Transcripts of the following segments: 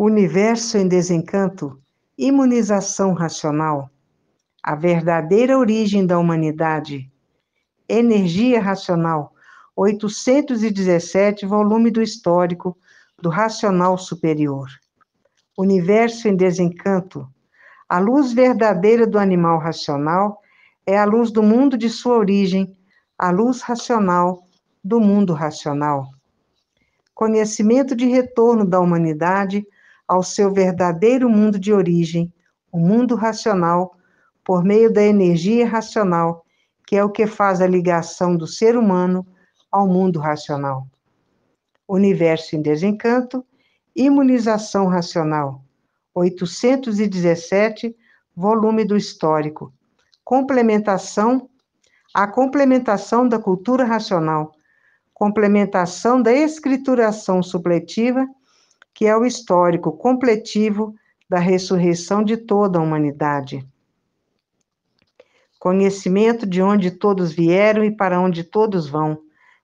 Universo em Desencanto, Imunização Racional, A Verdadeira Origem da Humanidade, Energia Racional, 817, volume do Histórico do Racional Superior. Universo em Desencanto, a luz verdadeira do animal racional é a luz do mundo de sua origem, a luz racional do mundo racional. Conhecimento de retorno da humanidade ao seu verdadeiro mundo de origem, o mundo racional, por meio da energia racional, que é o que faz a ligação do ser humano ao mundo racional. Universo em Desencanto, Imunização Racional, 817, volume do Histórico. Complementação, a complementação da cultura racional, complementação da escrituração supletiva que é o histórico completivo da ressurreição de toda a humanidade. Conhecimento de onde todos vieram e para onde todos vão,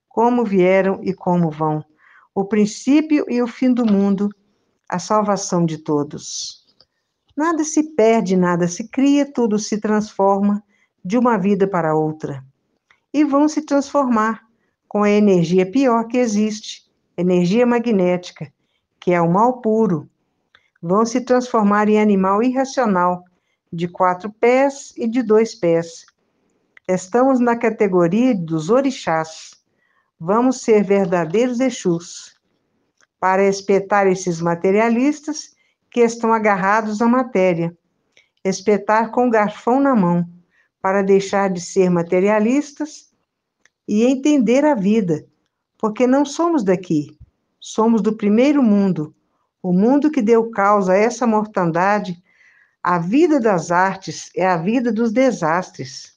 como vieram e como vão, o princípio e o fim do mundo, a salvação de todos. Nada se perde, nada se cria, tudo se transforma de uma vida para outra. E vão se transformar com a energia pior que existe, energia magnética, que é o mal puro, vão se transformar em animal irracional, de quatro pés e de dois pés. Estamos na categoria dos orixás. Vamos ser verdadeiros Exus, para espetar esses materialistas que estão agarrados à matéria. Espetar com o garfão na mão, para deixar de ser materialistas e entender a vida, porque não somos daqui, somos do primeiro mundo, o mundo que deu causa a essa mortandade. A vida das artes é a vida dos desastres.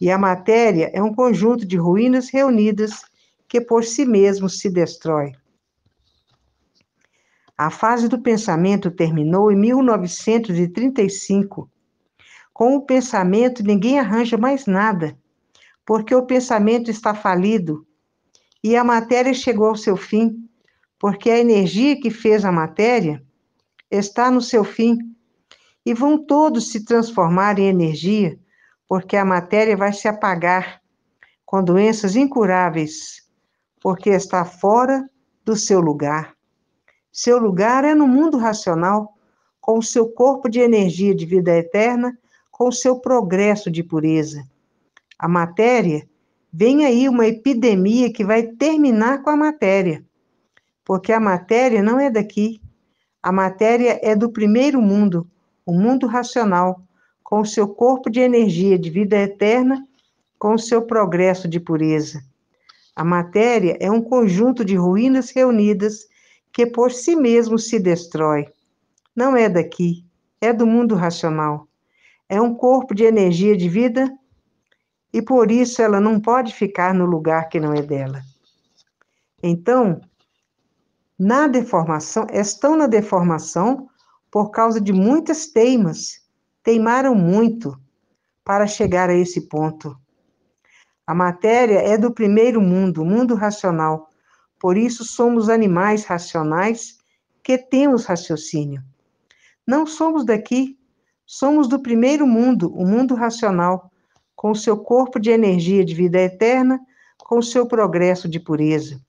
E a matéria é um conjunto de ruínas reunidas que por si mesmo se destrói. A fase do pensamento terminou em 1935. Com o pensamento, ninguém arranja mais nada, porque o pensamento está falido e a matéria chegou ao seu fim porque a energia que fez a matéria está no seu fim, e vão todos se transformar em energia, porque a matéria vai se apagar com doenças incuráveis, porque está fora do seu lugar. Seu lugar é no mundo racional, com o seu corpo de energia de vida eterna, com o seu progresso de pureza. A matéria, vem aí uma epidemia que vai terminar com a matéria porque a matéria não é daqui. A matéria é do primeiro mundo, o mundo racional, com o seu corpo de energia de vida eterna, com o seu progresso de pureza. A matéria é um conjunto de ruínas reunidas que por si mesmo se destrói. Não é daqui, é do mundo racional. É um corpo de energia de vida e por isso ela não pode ficar no lugar que não é dela. Então, na deformação, estão na deformação por causa de muitas teimas. Teimaram muito para chegar a esse ponto. A matéria é do primeiro mundo, mundo racional. Por isso somos animais racionais que temos raciocínio. Não somos daqui, somos do primeiro mundo, o mundo racional, com seu corpo de energia de vida eterna, com seu progresso de pureza.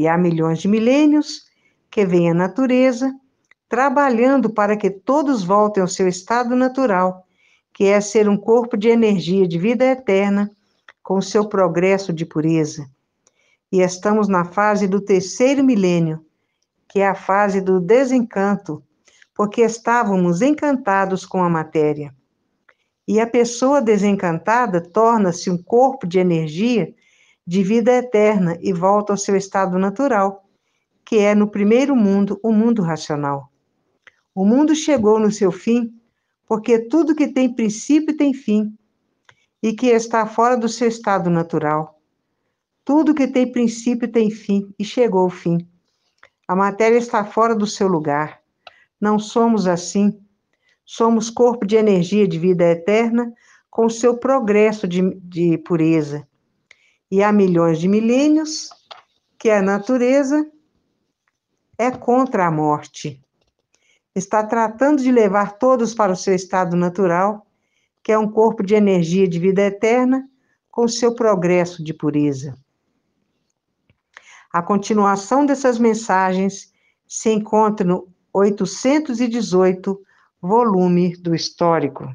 E há milhões de milênios que vem a natureza trabalhando para que todos voltem ao seu estado natural, que é ser um corpo de energia de vida eterna, com seu progresso de pureza. E estamos na fase do terceiro milênio, que é a fase do desencanto, porque estávamos encantados com a matéria. E a pessoa desencantada torna-se um corpo de energia de vida eterna e volta ao seu estado natural, que é no primeiro mundo, o mundo racional. O mundo chegou no seu fim, porque tudo que tem princípio tem fim, e que está fora do seu estado natural. Tudo que tem princípio tem fim, e chegou o fim. A matéria está fora do seu lugar. Não somos assim. Somos corpo de energia de vida eterna, com seu progresso de, de pureza e há milhões de milênios, que a natureza é contra a morte. Está tratando de levar todos para o seu estado natural, que é um corpo de energia de vida eterna, com seu progresso de pureza. A continuação dessas mensagens se encontra no 818, volume do Histórico.